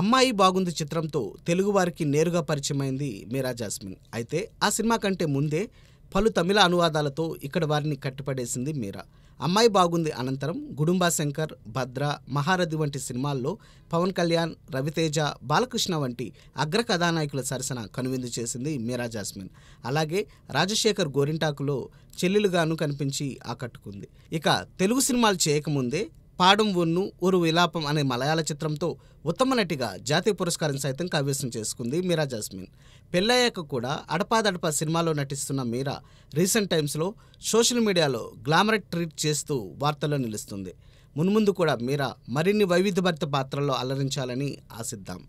అమ్మాయి బాగుంది చిత్రంతో తెలుగువారికి నేరుగా పరిచయమైంది మీరా జాస్మిన్ అయితే ఆ సినిమా కంటే ముందే పలు తమిళ అనువాదాలతో ఇక్కడ వారిని కట్టిపడేసింది మీరా అమ్మాయి బాగుంది అనంతరం గుడుంబా శంకర్ భద్ర మహారథి వంటి సినిమాల్లో పవన్ కళ్యాణ్ రవితేజ బాలకృష్ణ వంటి అగ్ర కథానాయకుల సరసన కనువిందు చేసింది మీరా జాస్మిన్ అలాగే రాజశేఖర్ గోరింటాకులో చెల్లెలుగాను కనిపించి ఆకట్టుకుంది ఇక తెలుగు సినిమాలు చేయకముందే పాడం ఒన్ను ఊరు విలాపం అనే మలయాళ చిత్రంతో ఉత్తమ నటిగా జాతీయ పురస్కారం సైతం కవ్యసం చేసుకుంది మీరా జాస్మిన్ పెళ్ళయ్యాక కూడా అడపాదడపా సినిమాలో నటిస్తున్న మీరా రీసెంట్ టైమ్స్లో సోషల్ మీడియాలో గ్లామర్ ట్రీట్ చేస్తూ వార్తల్లో నిలుస్తుంది మున్ముందు కూడా మీరా మరిన్ని వైవిధ్యభరిత పాత్రల్లో అలరించాలని ఆశిద్దాం